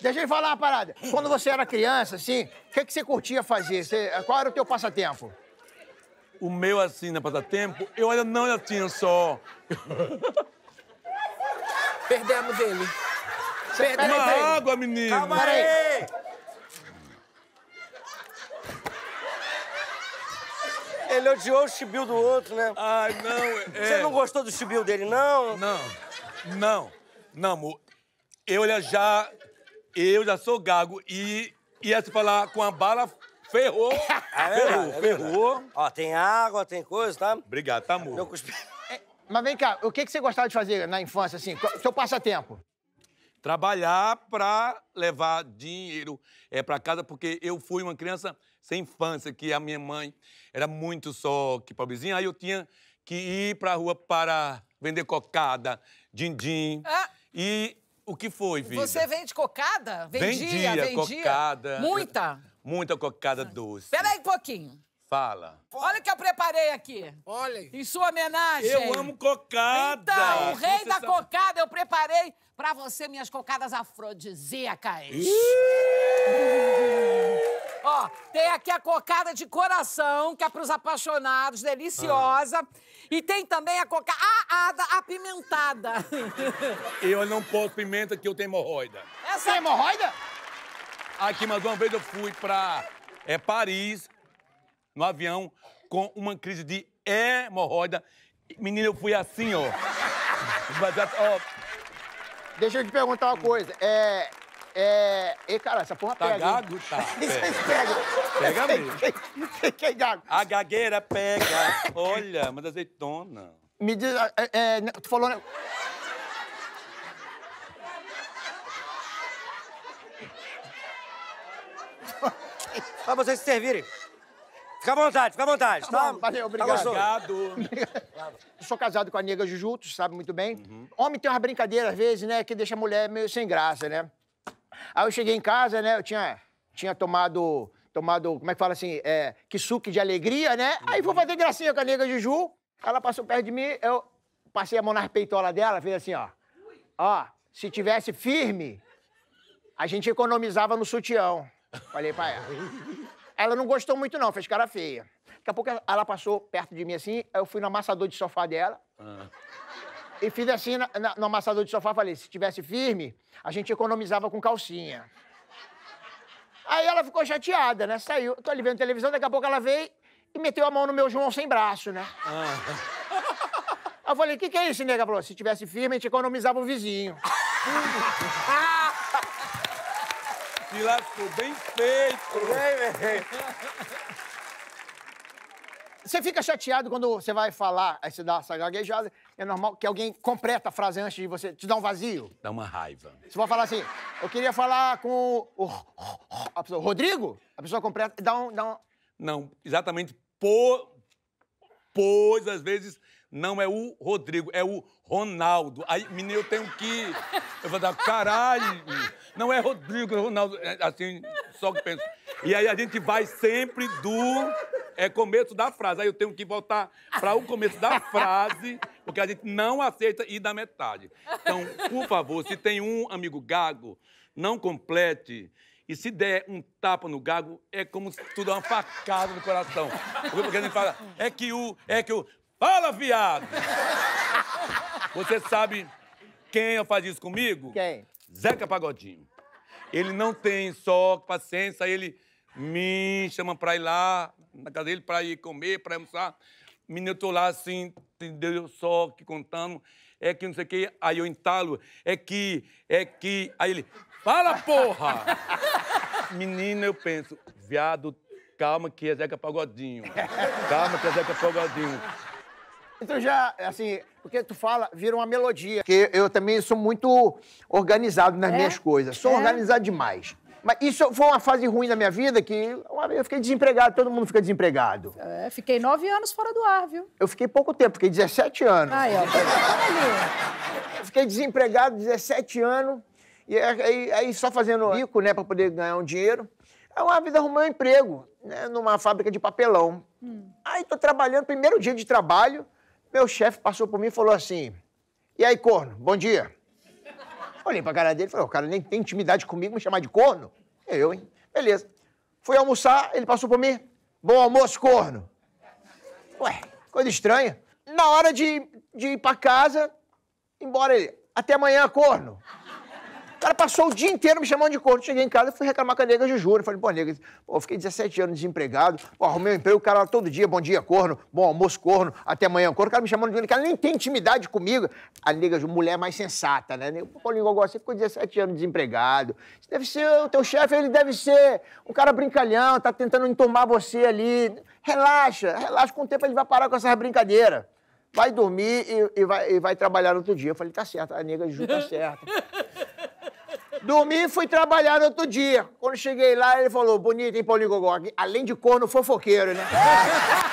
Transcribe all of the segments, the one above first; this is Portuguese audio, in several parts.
Deixa eu falar uma parada. Quando você era criança, assim, o que, que você curtia fazer? Você, qual era o teu passatempo? O meu, assim, na passatempo, eu ainda não ainda tinha assim, só... Perdemos ele. Perdemos Uma água, menino. Calma aí. aí. Ele odiou o chibio do outro, né? Ai, não. É... Você não gostou do chibio dele, não? Não. Não. Não, amor. Eu já eu já sou gago e ia se falar com a bala ferrou. É ferrou, é ferrou. Ó, tem água, tem coisa, tá? Obrigado, tá amor. É, mas vem cá, o que, que você gostava de fazer na infância, assim? Seu passatempo? Trabalhar pra levar dinheiro é, pra casa, porque eu fui uma criança sem infância, que a minha mãe era muito só que pobrezinha, aí eu tinha que ir pra rua para vender cocada, din-din. Ah. E o que foi, vida? Você vende cocada? Vendia, vendia. vendia. cocada. Muita? Muita cocada doce. Peraí um pouquinho. Fala. Olha o que eu preparei aqui. Olha. Em sua homenagem. Eu amo cocada. Então, o rei Você da sabe... cocada, eu preparei pra você minhas cocadas afrodisíacas. Ixi. Ó, tem aqui a cocada de coração, que é pros apaixonados, deliciosa. Ah. E tem também a cocada apimentada. Eu não posso pimenta que eu tenho hemorroida. Essa... Tem hemorroida? Aqui, mas uma vez eu fui pra é, Paris, no avião, com uma crise de hemorroida. Menina, eu fui assim, ó. Deixa eu te perguntar uma coisa. É, é. E, cara, essa porra tá pega. Gago, Tá gago? Tá. Pega. mesmo. Que quem é gago? A gagueira pega. Olha, mas azeitona. Me diz. É, é, né, tu falou. Né? pra vocês se servirem. Fica à vontade, fica à vontade. Tá, valeu, obrigado. Tá obrigado. Sou casado com a nega Jujutsu, sabe muito bem. Uhum. Homem tem umas brincadeiras, às vezes, né, que deixa a mulher meio sem graça, né? Aí eu cheguei em casa, né? Eu tinha, tinha tomado, tomado, como é que fala assim? É, que suque de alegria, né? Aí vou fazer gracinha com a nega Juju. Ela passou perto de mim, eu passei a mão nas peitolas dela, fez assim, ó. Ó, se tivesse firme, a gente economizava no sutião. Falei pra ela. Ela não gostou muito, não, fez cara feia. Daqui a pouco ela passou perto de mim assim, eu fui no amassador de sofá dela. Ah. E fiz assim na, na, no amassador de sofá, falei, se tivesse firme, a gente economizava com calcinha. Aí ela ficou chateada, né? Saiu, tô ali vendo televisão, daqui a pouco ela veio e meteu a mão no meu João sem braço, né? Ah. Eu falei, o que, que é isso, nega? Falou, se tivesse firme, a gente economizava o vizinho. Se lascou, bem feito. Você fica chateado quando você vai falar, aí você dá essa gaguejada é normal que alguém completa a frase antes de você. Te dar um vazio. Dá uma raiva. Você vai falar assim, eu queria falar com o, a pessoa, Rodrigo? A pessoa completa dá um, dá um... Não, exatamente por... Pois, às vezes, não é o Rodrigo, é o Ronaldo. Aí, menino, eu tenho que... Eu vou dar, caralho, não é Rodrigo, é Ronaldo. É, assim, só que penso. E aí a gente vai sempre do é começo da frase. Aí eu tenho que voltar para o começo da frase porque a gente não aceita ir da metade. Então, por favor, se tem um amigo gago, não complete. E se der um tapa no gago, é como se tu dá é uma facada no coração. Porque a gente fala, é que o, é que o. Fala, viado! Você sabe quem faz isso comigo? Quem? Zeca Pagodinho. Ele não tem só paciência, ele me chama pra ir lá, na casa dele, pra ir comer, pra almoçar. Menino, eu tô lá assim, entendeu? Só que contando, é que não sei o que, aí eu entalo, é que, é que. Aí ele, fala, porra! Menina, eu penso, viado, calma que é Zeca Pagodinho. Calma que é Zeca Pagodinho. Então já, assim, porque tu fala, vira uma melodia. Porque eu também sou muito organizado nas é? minhas coisas. Sou é? organizado demais. Mas isso foi uma fase ruim da minha vida que eu fiquei desempregado, todo mundo fica desempregado. É, fiquei nove anos fora do ar, viu? Eu fiquei pouco tempo, fiquei 17 anos. Aí, ó, ali. Eu fiquei desempregado 17 anos, e aí, aí só fazendo rico, né, pra poder ganhar um dinheiro. Aí uma vida arrumei um emprego, né, numa fábrica de papelão. Hum. Aí tô trabalhando, primeiro dia de trabalho, meu chefe passou por mim e falou assim: E aí, corno, bom dia. Olhei pra cara dele e falei, o cara nem tem intimidade comigo, me chamar de corno? É eu, hein? Beleza. Fui almoçar, ele passou por mim. Bom almoço, corno. Ué, coisa estranha. Na hora de, de ir pra casa, embora ele. Até amanhã, corno cara passou o dia inteiro me chamando de corno. Cheguei em casa, fui reclamar com a nega de juro. Falei, pô, nega, pô, fiquei 17 anos desempregado, pô, arrumei um emprego, o cara todo dia, bom dia, corno, bom almoço, corno, até amanhã, corno. O cara me chamando de corno, o cara nem tem intimidade comigo. A nega de mulher mais sensata, né? Pô, Paulinho Gogó, você ficou 17 anos desempregado. Você deve ser, o teu chefe, ele deve ser um cara brincalhão, tá tentando entomar você ali. Relaxa, relaxa, com o tempo ele vai parar com essas brincadeiras vai dormir e, e, vai, e vai trabalhar outro dia. Eu falei, tá certo, a nega Ju tá certa. Dormi e fui trabalhar outro dia. Quando cheguei lá, ele falou: bonito, hein, Paulinho Gogó? Além de corno, fofoqueiro, né?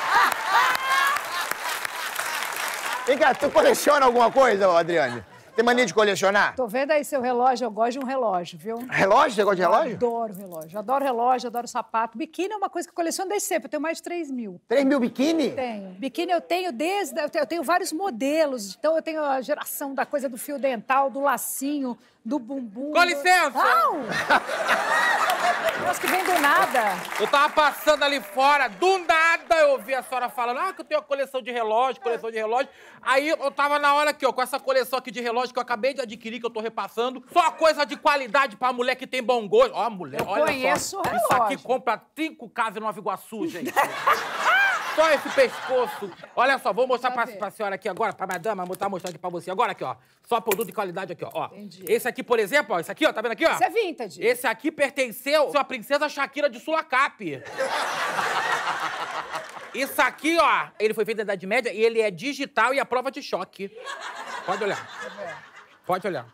Vem cá, tu coleciona alguma coisa, Adriane? Tem mania de colecionar? Tô vendo aí seu relógio, eu gosto de um relógio, viu? Relógio? Você gosta de relógio? Eu adoro relógio. Adoro relógio, adoro sapato. Biquíni é uma coisa que eu coleciono desde sempre. Eu tenho mais de 3 mil. 3 mil biquíni? Tenho. Biquíni eu tenho desde. Eu tenho vários modelos. Então eu tenho a geração da coisa do fio dental, do lacinho, do bumbum. Com licença! Não! Acho que vem do nada. Eu tava passando ali fora, do nada eu ouvi a senhora falando, ah, que eu tenho a coleção de relógio, coleção de relógio. Aí eu tava na hora aqui, ó, com essa coleção aqui de relógio que eu acabei de adquirir, que eu tô repassando. Só coisa de qualidade pra mulher que tem bom gosto. Ó, mulher, eu olha conheço só. relógio. Isso aqui compra cinco casas em Nova Iguaçu, gente. Só esse pescoço. Olha só, vou mostrar pra, pra senhora aqui agora, pra madama, vou mostrar mostrando aqui pra você. Agora aqui, ó. Só produto de qualidade aqui, ó. ó. Entendi. Esse aqui, por exemplo, ó. Esse aqui, ó. Tá vendo aqui, ó? Esse é vintage. Esse aqui pertenceu à princesa Shakira de Sulacap. Isso aqui, ó, ele foi feito na Idade Média e ele é digital e a prova de choque. Pode olhar. Pode olhar.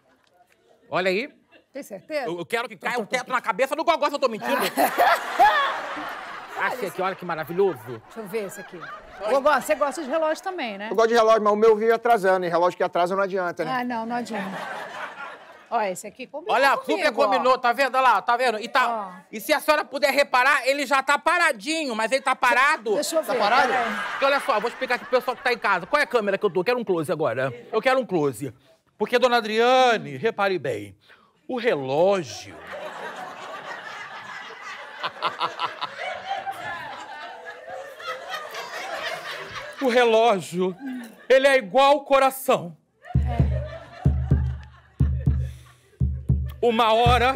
Olha aí. Tem certeza? Eu, eu quero que então caia tá um teto na cabeça do gogó se eu tô mentindo. Aqui, que olha que maravilhoso. Deixa eu ver esse aqui. Gogó, você gosta de relógio também, né? Eu gosto de relógio, mas o meu vive atrasando. E relógio que atrasa não adianta, né? Ah, não, não adianta. Olha, esse aqui combinou Olha, comigo, super combinou, ó. tá vendo? Olha lá, tá vendo? E, tá... e se a senhora puder reparar, ele já tá paradinho, mas ele tá parado. Deixa eu tá ver. Tá parado? Porque olha só, vou explicar aqui pro pessoal que tá em casa. Qual é a câmera que eu tô? Quero um close agora. Eu quero um close. Porque, dona Adriane, repare bem, o relógio... o relógio, ele é igual o coração. Uma hora,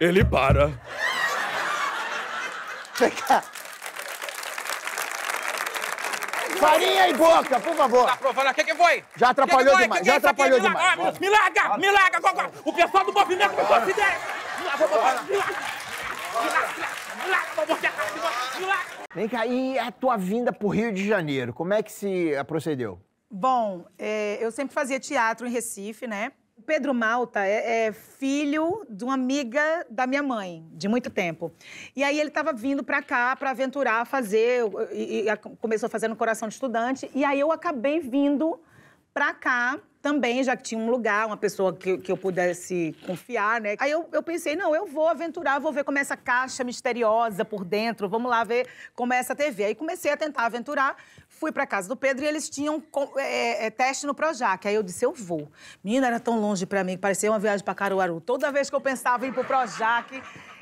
ele para. Vem cá. Farinha e boca, por favor. Tá provando aqui que foi? Já atrapalhou que que foi? demais, que já atrapalhou demais. Ah, me larga, me larga. O pessoal do movimento me considera. Me larga, me larga. Me larga. Vem cá, e a tua vinda pro Rio de Janeiro, como é que se procedeu? Bom, é, eu sempre fazia teatro em Recife, né? Pedro Malta é, é, filho de uma amiga da minha mãe, de muito tempo. E aí ele estava vindo para cá para aventurar, fazer, e, e, começou fazendo Coração de Estudante. E aí eu acabei vindo pra cá também, já que tinha um lugar, uma pessoa que, que eu pudesse confiar, né? Aí eu, eu pensei, não, eu vou aventurar, vou ver como é essa caixa misteriosa por dentro, vamos lá ver como é essa TV. Aí comecei a tentar aventurar, fui pra casa do Pedro e eles tinham é, é, é, teste no Projac. Aí eu disse, eu vou. Menina, era tão longe pra mim, parecia uma viagem pra Caruaru. Toda vez que eu pensava em ir pro Projac,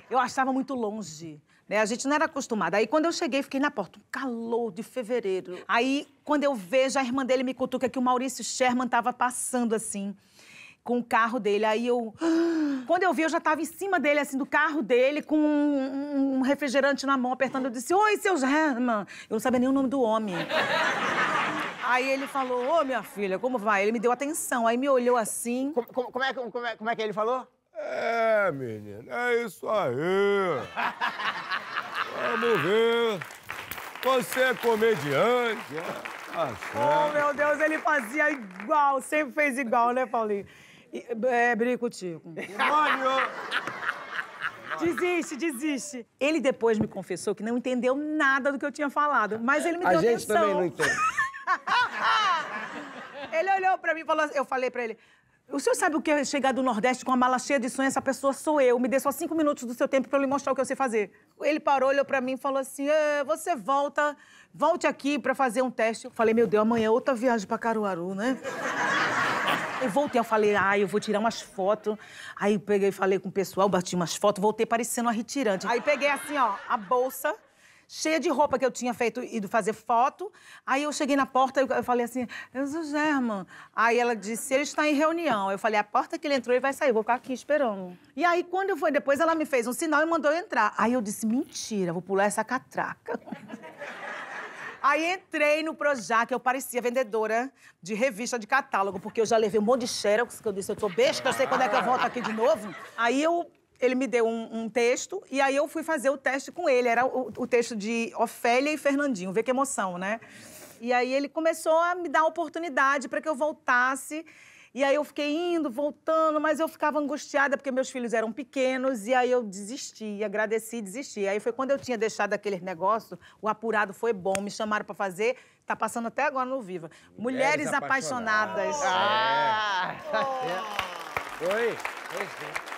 eu achava muito longe. Né? A gente não era acostumada. Aí quando eu cheguei, fiquei na porta, um calor de fevereiro. Aí quando eu vejo, a irmã dele me cutuca que o Maurício Sherman tava passando assim com o carro dele. Aí eu. Quando eu vi, eu já estava em cima dele, assim, do carro dele, com um, um refrigerante na mão, apertando. Eu disse: Oi, seu Sherman. Eu não sabia nem o nome do homem. Aí ele falou: Ô, minha filha, como vai? Ele me deu atenção. Aí me olhou assim. Como, como, como é, como, é, como é que ele falou? É, menino, é isso aí. Vamos ver. Você é comediante. É? Tá oh, meu Deus, ele fazia igual, sempre fez igual, né, Paulinho? E, é, brinco tico. Mônio! Desiste, desiste. Ele depois me confessou que não entendeu nada do que eu tinha falado, mas ele me deu A gente atenção. também não entende. ele olhou pra mim e falou assim, eu falei pra ele, o senhor sabe o que é chegar do Nordeste com a mala cheia de sonhos? Essa pessoa sou eu. Me dê só cinco minutos do seu tempo para eu lhe mostrar o que eu sei fazer. Ele parou, olhou para mim e falou assim: é, você volta, volte aqui para fazer um teste. Eu falei: meu Deus, amanhã é outra viagem para Caruaru, né? Eu voltei, eu falei, ah, eu vou tirar umas fotos. Aí peguei, falei com o pessoal, bati umas fotos, voltei parecendo uma retirante. Aí peguei assim, ó, a bolsa, cheia de roupa que eu tinha feito, ido fazer foto. Aí eu cheguei na porta e eu falei assim, eu sou German. Aí ela disse, ele está em reunião. Eu falei, a porta que ele entrou, ele vai sair, vou ficar aqui esperando. E aí, quando eu fui, depois ela me fez um sinal e mandou eu entrar. Aí eu disse, mentira, vou pular essa catraca. Aí entrei no Projac, eu parecia vendedora de revista de catálogo, porque eu já levei um monte de xerox, que eu disse, eu tô besta, eu sei quando é que eu volto aqui de novo. Aí eu ele me deu um, um, texto e aí eu fui fazer o teste com ele. Era o, o texto de Ofélia e Fernandinho. Vê que emoção, né? E aí ele começou a me dar oportunidade para que eu voltasse. E aí eu fiquei indo, voltando, mas eu ficava angustiada porque meus filhos eram pequenos e aí eu desisti, agradeci e desisti. Aí foi quando eu tinha deixado aquele negócio, o apurado foi bom, me chamaram para fazer, tá passando até agora no Viva. Mulheres, Mulheres apaixonadas. apaixonadas. Ah! É. Oh. Oi. Oi, gente.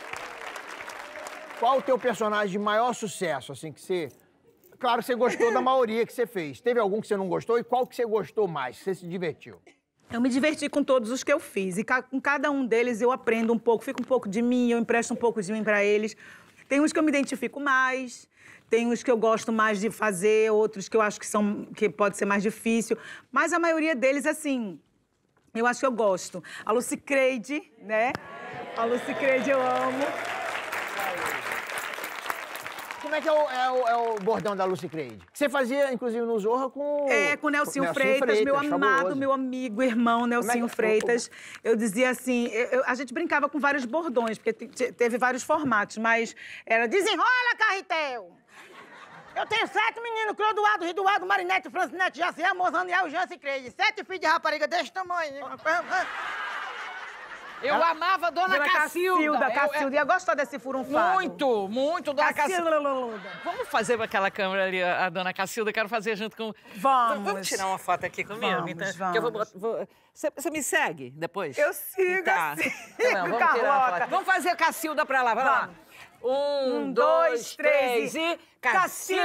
Qual o teu personagem de maior sucesso, assim, que você... Claro que você gostou da maioria que você fez. Teve algum que você não gostou? E qual que você gostou mais, que você se divertiu? Eu me diverti com todos os que eu fiz. E ca com cada um deles eu aprendo um pouco, fico um pouco de mim, eu empresto um pouco de mim para eles. Tem uns que eu me identifico mais, tem uns que eu gosto mais de fazer, outros que eu acho que são que pode ser mais difícil, mas a maioria deles assim, eu acho que eu gosto. A Lucy Creide, né? A Lucy Creide eu amo como é que é o, é o, é o bordão da Lucy Creed? Que você fazia, inclusive, no Zorra com... É, com o Nelsinho, Nelsinho Freitas, Freitas, meu amado, fabuloso. meu amigo, irmão Nelsinho é que... É? Freitas. Eu dizia assim, eu, eu, a gente brincava com vários bordões, porque teve vários formatos, mas era desenrola, carretel! Eu tenho sete meninos, Clodoaldo, Ridualdo, Marinete, Francinete, Jaciel, Mozaniel, Jance e Creide. Sete filhos de rapariga desse tamanho. Eu ela... amava Dona, Dona Cacilda. Cacilda, Cacilda. Eu, eu... gostou desse furunfado? Muito, muito, Dona Cacilda. Cacilda. Vamos fazer aquela câmera ali, a Dona Cacilda, quero fazer junto com... Vamos. Vamos tirar uma foto aqui comigo, vamos, então, vamos. eu vou... vou... Você, você me segue depois? Eu sigo, então, tá. sigo, então, vamos Tirar a foto. Vamos fazer Cacilda pra lá, vai lá. Um, um, dois, dois três, três e... Cacilda!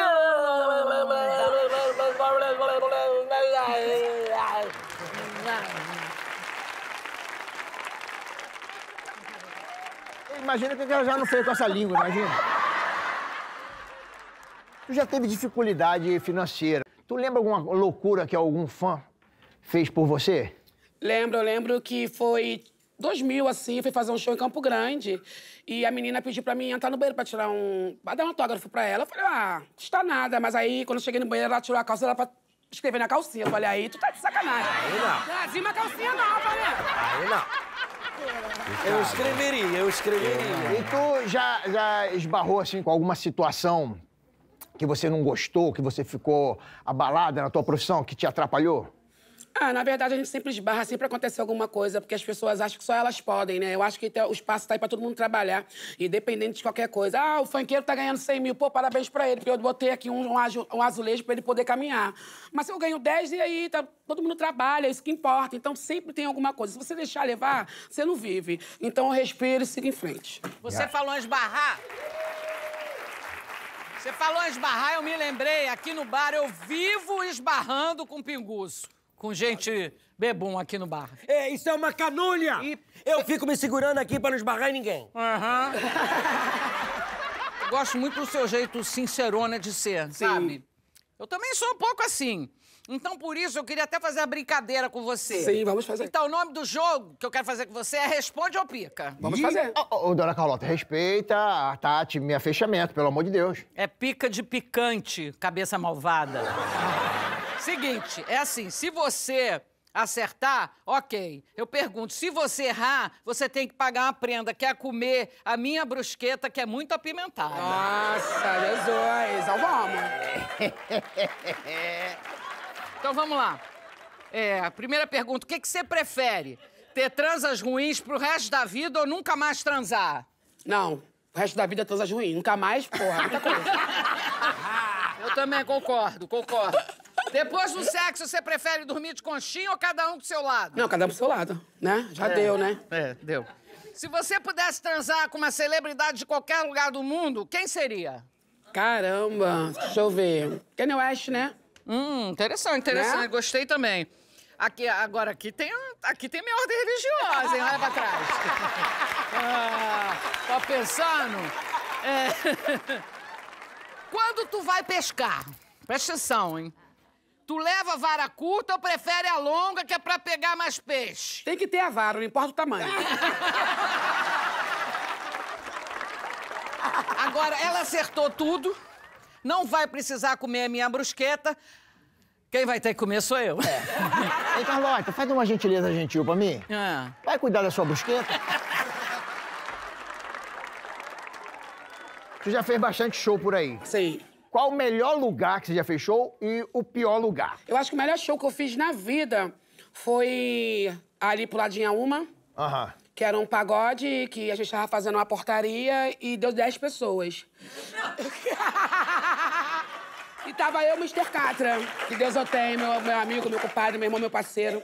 Cacilda. imagina o que ela já não fez com essa língua, imagina. Tu já teve dificuldade financeira. Tu lembra alguma loucura que algum fã fez por você? Lembro, eu lembro que foi 2000, assim, fui fazer um show em Campo Grande. E a menina pediu pra mim entrar no banheiro pra tirar um... pra dar um autógrafo pra ela. Eu falei, ah, custa nada. Mas aí, quando eu cheguei no banheiro, ela tirou a calça, ela pra escrever na calcinha. Eu falei, aí tu tá de sacanagem. Aí não. Não, uma calcinha nova, né? Aí não. Eu escreveria, eu escreveria. E tu já, já esbarrou, assim, com alguma situação que você não gostou, que você ficou abalada na tua profissão, que te atrapalhou? Ah, na verdade, a gente sempre esbarra, sempre acontece alguma coisa, porque as pessoas acham que só elas podem, né? Eu acho que o espaço tá aí pra todo mundo trabalhar, independente de qualquer coisa. Ah, o funkeiro tá ganhando 100 mil, pô, parabéns pra ele, porque eu botei aqui um, um azulejo pra ele poder caminhar. Mas se eu ganho 10, e aí tá, todo mundo trabalha, é isso que importa. Então sempre tem alguma coisa. Se você deixar levar, você não vive. Então respira e siga em frente. Você falou esbarrar? Você falou esbarrar, eu me lembrei, aqui no bar eu vivo esbarrando com pinguço com gente bebum aqui no bar. É, isso é uma canulha! E... Eu fico me segurando aqui pra não esbarrar em ninguém. Aham. Uhum. Gosto muito do seu jeito sincerona de ser, Sim. sabe? Eu também sou um pouco assim. Então, por isso, eu queria até fazer a brincadeira com você. Sim, vamos fazer. Então, o nome do jogo que eu quero fazer com você é Responde ou Pica. Vamos e... fazer. Ô, oh, oh, dona Carlota, respeita a Tati, minha fechamento, pelo amor de Deus. É pica de picante, cabeça malvada. Seguinte, é assim, se você acertar, ok. Eu pergunto, se você errar, você tem que pagar uma prenda, quer comer a minha brusqueta, que é muito apimentada. Nossa, Jesus, vamos. Então vamos lá. É, a primeira pergunta, o que, que você prefere? Ter transas ruins pro resto da vida ou nunca mais transar? Não, o resto da vida é transas ruins. Nunca mais, porra, muita coisa. Eu também concordo, concordo. Depois do sexo, você prefere dormir de conchinha ou cada um pro seu lado? Não, cada um pro seu lado, né? Já é. deu, né? É, deu. Se você pudesse transar com uma celebridade de qualquer lugar do mundo, quem seria? Caramba, deixa eu ver. Kanye West, né? Hum, interessante, interessante. Né? Gostei também. Aqui, agora, aqui tem, aqui tem minha ordem religiosa, hein? Olha pra trás. ah, tá pensando? É. Quando tu vai pescar? Presta atenção, hein? Tu leva a vara curta ou prefere a longa, que é pra pegar mais peixe? Tem que ter a vara, não importa o tamanho. Agora, ela acertou tudo. Não vai precisar comer a minha brusqueta. Quem vai ter que comer sou eu. É. Ei, Carlota, faz uma gentileza gentil pra mim. É. Vai cuidar da sua brusqueta. tu já fez bastante show por aí. Sim. Qual o melhor lugar que você já fechou e o pior lugar? Eu acho que o melhor show que eu fiz na vida foi ali pro Ladinha Uma. Aham. Que era um pagode que a gente tava fazendo uma portaria e deu 10 pessoas. e tava eu, Mr. Catra, que Deus eu tenho, meu, meu amigo, meu compadre, meu irmão, meu parceiro.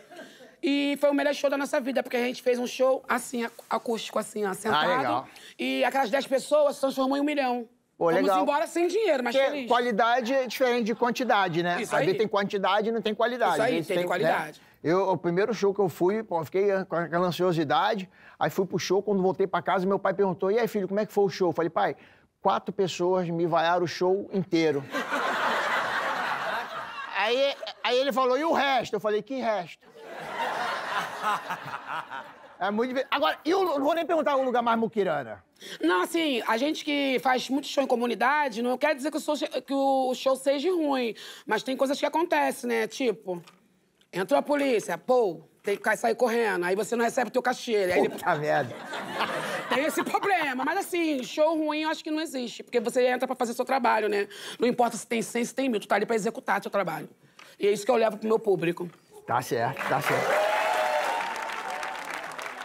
E foi o melhor show da nossa vida, porque a gente fez um show assim, acústico, assim, ó, ah, sentado. legal. E aquelas 10 pessoas se transformou em um milhão. Pô, Vamos embora sem dinheiro, mas Porque feliz. Qualidade é diferente de quantidade, né? Isso aí. Ali tem quantidade e não tem qualidade. Isso aí, tem, tem né? qualidade. Né? Eu, o primeiro show que eu fui, pô, fiquei ah, com aquela ansiosidade. Aí fui pro show, quando voltei pra casa, meu pai perguntou: e aí, filho, como é que foi o show? Eu falei, pai, quatro pessoas me vaiaram o show inteiro. aí, aí ele falou: e o resto? Eu falei: que resto? É muito difícil. Agora, eu não vou nem perguntar o lugar mais muquirana. Não, assim, a gente que faz muito show em comunidade, não quer dizer que o, show, que o show seja ruim, mas tem coisas que acontecem, né? Tipo, entrou a polícia, pô, tem que sair correndo, aí você não recebe o teu cachê. Aí ele... Puta merda. Tem esse problema, mas assim, show ruim eu acho que não existe, porque você entra pra fazer seu trabalho, né? Não importa se tem 100, se tem mil, tu tá ali pra executar teu trabalho. E é isso que eu levo pro meu público. Tá certo, tá certo.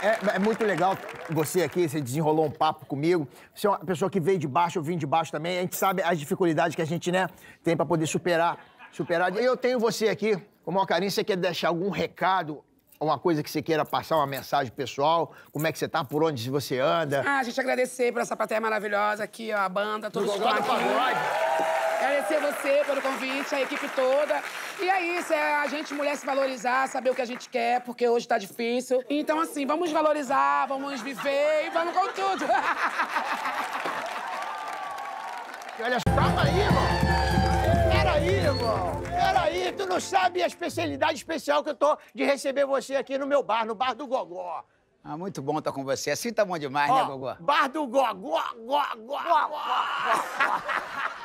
É, é, muito legal você aqui, você desenrolou um papo comigo. Você é uma pessoa que veio de baixo, eu vim de baixo também. A gente sabe as dificuldades que a gente, né, tem para poder superar, superar. E eu tenho você aqui, com o maior carinho, você quer deixar algum recado, uma coisa que você queira passar, uma mensagem pessoal? Como é que você tá? Por onde você anda? Ah, a gente agradecer por essa plateia maravilhosa aqui, ó, a banda, todos os aqui. Agradecer você pelo convite, a equipe toda. E é isso, é a gente mulher se valorizar, saber o que a gente quer, porque hoje tá difícil. Então, assim, vamos valorizar, vamos viver e vamos com tudo. Olha, calma aí, irmão. Peraí, irmão. Peraí, tu não sabe a especialidade especial que eu tô de receber você aqui no meu bar, no Bar do Gogó. Ah, muito bom estar tá com você. Assim tá bom demais, né, Ó, né, Gogó? Bar do Gogó, Gogó, Gogó.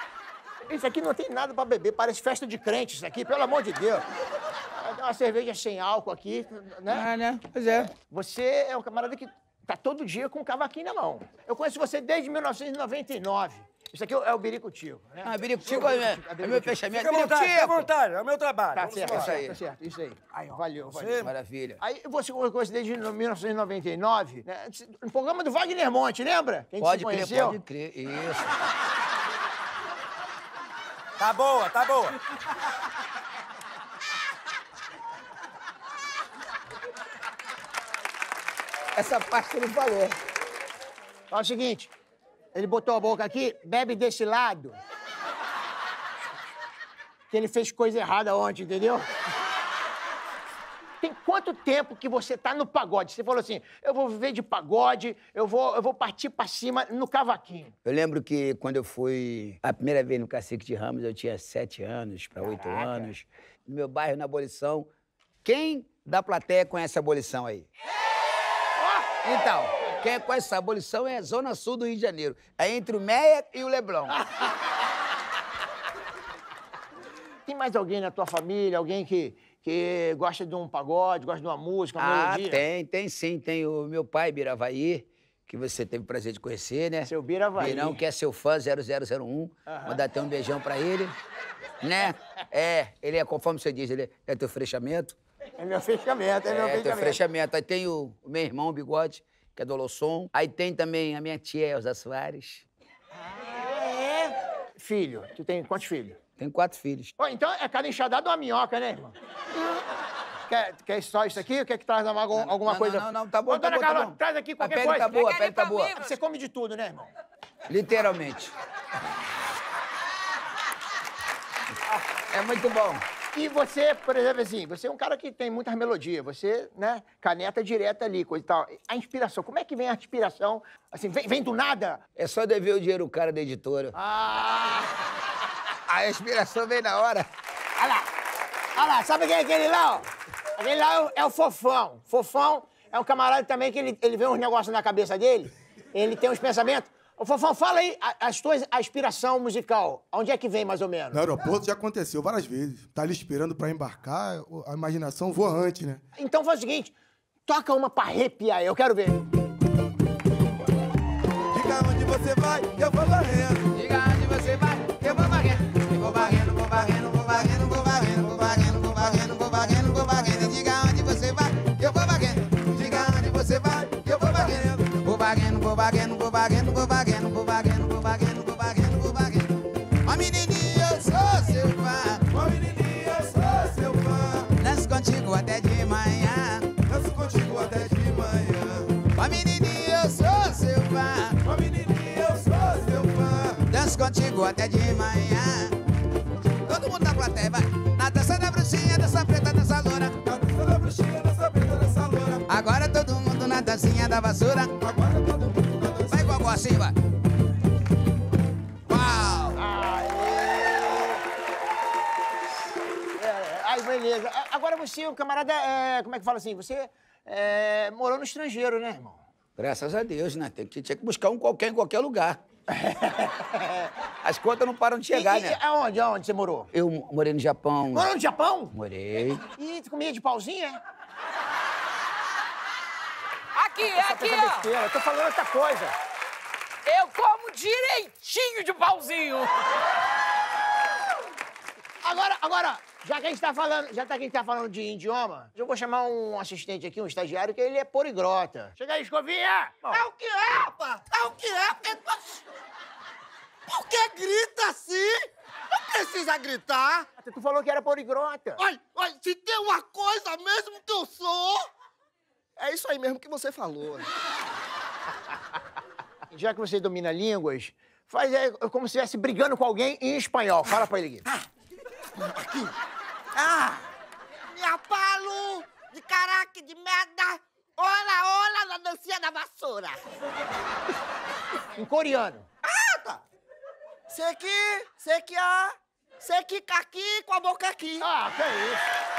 Isso aqui não tem nada para beber, parece festa de crente isso aqui, pelo amor de Deus. Uma cerveja sem álcool aqui, né? Ah, né? Pois é. Você é um camarada que tá todo dia com um cavaquinho na mão. Eu conheço você desde 1999. Isso aqui é o Birico biricutico, né? Ah, Birico é, é, é, é meu fechamento. Fica à vontade, fica à vontade, é o meu trabalho. Tá, tá certo, isso aí. Tá certo, isso aí. aí ó, valeu, valeu. Sim. Maravilha. Aí você conheceu desde 1999, né? no programa do Wagner Monte, lembra? Quem pode crer, pode crer, isso. Tá boa, tá boa. Essa parte ele falou. Ó, o seguinte, ele botou a boca aqui, bebe desse lado. Que ele fez coisa errada ontem, entendeu? quanto tempo que você tá no pagode? Você falou assim, eu vou viver de pagode, eu vou, eu vou partir para cima no cavaquinho. Eu lembro que quando eu fui a primeira vez no Cacique de Ramos, eu tinha sete anos para oito anos. No meu bairro, na Abolição. Quem da plateia conhece a Abolição aí? É! Então, quem conhece a Abolição é a Zona Sul do Rio de Janeiro. É entre o Meia e o Leblon. tem mais alguém na tua família, alguém que, que gosta de um pagode, gosta de uma música, uma ah, melodia? tem, tem sim. Tem o meu pai, Biravaí, que você teve o prazer de conhecer, né? Seu Biravaí. Birão, que é seu fã 0001. Uhum. até um beijão pra ele. né? É, ele é, conforme você diz, ele é teu fechamento. É meu fechamento, é, é meu fechamento. É teu fechamento. Aí tem o, o meu irmão, o Bigode, que é do Olossom. Aí tem também a minha tia, Elza Soares. Ah, é? Filho, tu tem quantos filhos? Tenho quatro filhos. Oh, então é cada enxadada uma minhoca, né, irmão? Quer, quer só isso aqui? Quer que traz alguma não, coisa? Não, não, não, tá bom. Ô, tá dona bom, tá bom. traz aqui qualquer a pele tá coisa. Tá boa, a pele tá boa. Você come de tudo, né, irmão? Literalmente. É muito bom. E você, por exemplo, assim, você é um cara que tem muitas melodias, você, né, caneta direta ali, coisa e tal. A inspiração, como é que vem a inspiração? Assim, vem, vem do nada? É só dever o dinheiro o cara da editora. Ah! A respiração vem na hora. Olha lá. Olha lá, sabe quem é aquele lá, ó? Aquele lá é, é o Fofão. Fofão é um camarada também que ele, ele vê uns negócios na cabeça dele, ele tem uns pensamentos. Ô, Fofão, fala aí a, a inspiração aspiração musical. Onde é que vem, mais ou menos? No aeroporto já aconteceu várias vezes. Tá ali esperando para embarcar, a imaginação voante, né? Então faz o seguinte, toca uma pra arrepiar, eu quero ver. Diga onde você vai, eu vou varrendo. vaguendo, vou vaguendo, vou vaguendo, vou vaguendo, vou vou Ó menininha, eu sou seu fã. Ó menininha, eu sou seu fã. Danço contigo até de manhã. Danço contigo até de manhã. Ó menininha, eu sou seu fã. Ó menininha, eu sou seu fã. Danço contigo até de manhã. Todo mundo na plateia, vai. Na dança da bruxinha, dança preta, dança loura. Na dança da bruxinha, dança preta, dança loura. Agora todo mundo na dancinha da vassoura. Agora assim, vai. Pau! Aê! É, aí, beleza. Agora você, o camarada, é, como é que fala assim? Você é, morou no estrangeiro, né, irmão? Graças a Deus, né? Tem que, tinha que buscar um qualquer em qualquer lugar. As contas não param de chegar, e, né? E, aonde, aonde você morou? Eu morei no Japão. Morou no Japão? Morei. E tu comia de pauzinha? É? Aqui, aqui, ó. É besteira. Eu tô falando outra coisa. Eu como direitinho de pauzinho. Agora, agora, já que a gente tá falando, já tá, que a gente tá falando de idioma, eu vou chamar um assistente aqui, um estagiário, que ele é porigrota. Chega aí, escovinha! Bom. É o que é, rapaz! É o que é, porque... Por que grita assim? Não precisa gritar! Tu falou que era porigrota. Olha, olha, se tem uma coisa mesmo que eu sou... É isso aí mesmo que você falou. Né? já que você domina línguas, faz é, como se estivesse brigando com alguém em espanhol. Fala pra ele aqui. Ah! Aqui! Ah! Me apalo! De caraca, de merda! Olá, olá, na dancinha da vassoura! Em coreano. Ah, tá! Seki, sekiá, caqui com a boca aqui. Ah, que é isso!